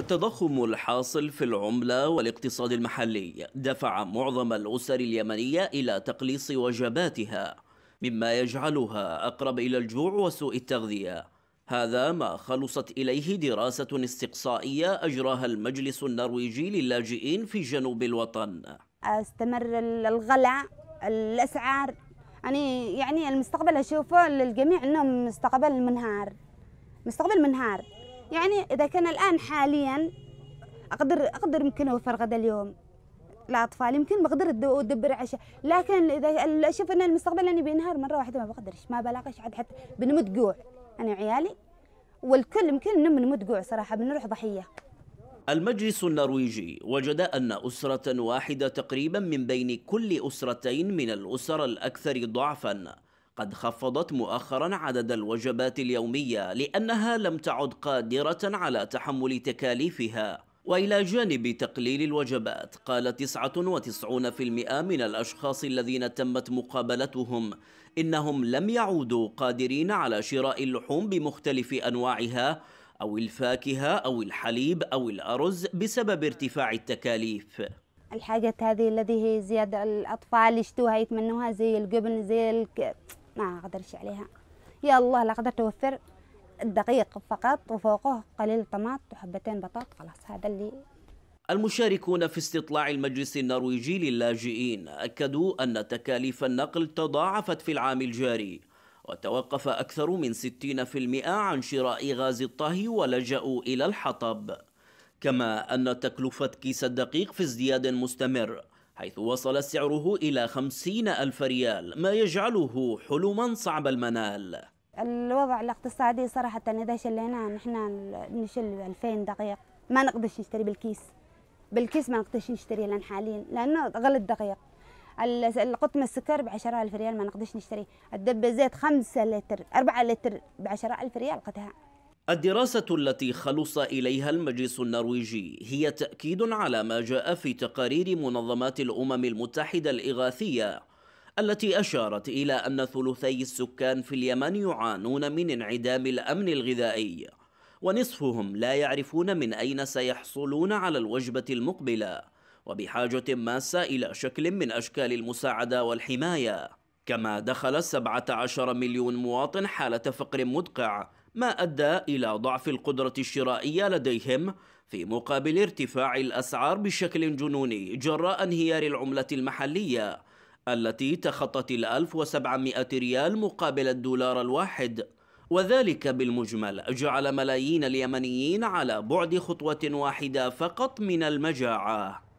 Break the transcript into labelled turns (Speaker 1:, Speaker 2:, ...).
Speaker 1: التضخم الحاصل في العملة والاقتصاد المحلي دفع معظم الأسر اليمنية إلى تقليص وجباتها مما يجعلها أقرب إلى الجوع وسوء التغذية هذا ما خلصت إليه دراسة استقصائية أجراها المجلس النرويجي للاجئين في جنوب الوطن
Speaker 2: استمر الغلاء الأسعار يعني يعني المستقبل أشوفه للجميع أنه مستقبل منهار مستقبل منهار يعني إذا كان الآن حاليا أقدر أقدر يمكن أوفر غدا اليوم الأطفال يمكن بقدر أدبر عشاء لكن إذا أشوف أن المستقبل أني بينهار مرة واحدة ما بقدرش ما بلاقيش حد حتى بنموت جوع أنا وعيالي والكل يمكن نموت جوع صراحة بنروح ضحية
Speaker 1: المجلس النرويجي وجد أن أسرة واحدة تقريبا من بين كل أسرتين من الأسر الأكثر ضعفاً قد خفضت مؤخرا عدد الوجبات اليومية لأنها لم تعد قادرة على تحمل تكاليفها وإلى جانب تقليل الوجبات قال 99% من الأشخاص الذين تمت مقابلتهم إنهم لم يعودوا قادرين على شراء اللحوم بمختلف أنواعها أو الفاكهة أو الحليب أو الأرز بسبب ارتفاع التكاليف
Speaker 2: الحاجات هذه الذي هي زيادة الأطفال يشتوها يتمنوها زي الجبن زي الكبن. ما أقدرش عليها يا الله لا قدرت أوفر الدقيق فقط وفوقه قليل طماط وحبتين بطاط خلاص هذا اللي
Speaker 1: المشاركون في استطلاع المجلس النرويجي للاجئين أكدوا أن تكاليف النقل تضاعفت في العام الجاري وتوقف أكثر من 60% عن شراء غاز الطهي ولجأوا إلى الحطب كما أن تكلفة كيس الدقيق في ازدياد مستمر حيث وصل سعره إلى خمسين ألف ريال ما يجعله حلما صعب المنال
Speaker 2: الوضع الاقتصادي صراحة إذا شليناه نحن نشل 2000 دقيق ما نقدرش نشتري بالكيس بالكيس ما نقدرش نشتري لان حاليا لأنه غلط دقيق القطمة السكر بعشرة ألف ريال ما نقدرش نشتري الدب زيت خمسة لتر أربعة لتر بعشرة ألف ريال قدها
Speaker 1: الدراسة التي خلص إليها المجلس النرويجي هي تأكيد على ما جاء في تقارير منظمات الأمم المتحدة الإغاثية التي أشارت إلى أن ثلثي السكان في اليمن يعانون من انعدام الأمن الغذائي ونصفهم لا يعرفون من أين سيحصلون على الوجبة المقبلة وبحاجة ماسة إلى شكل من أشكال المساعدة والحماية كما دخل 17 مليون مواطن حالة فقر مدقع ما أدى إلى ضعف القدرة الشرائية لديهم في مقابل ارتفاع الأسعار بشكل جنوني جراء انهيار العملة المحلية التي تخطت الألف وسبعمائة ريال مقابل الدولار الواحد وذلك بالمجمل جعل ملايين اليمنيين على بعد خطوة واحدة فقط من المجاعة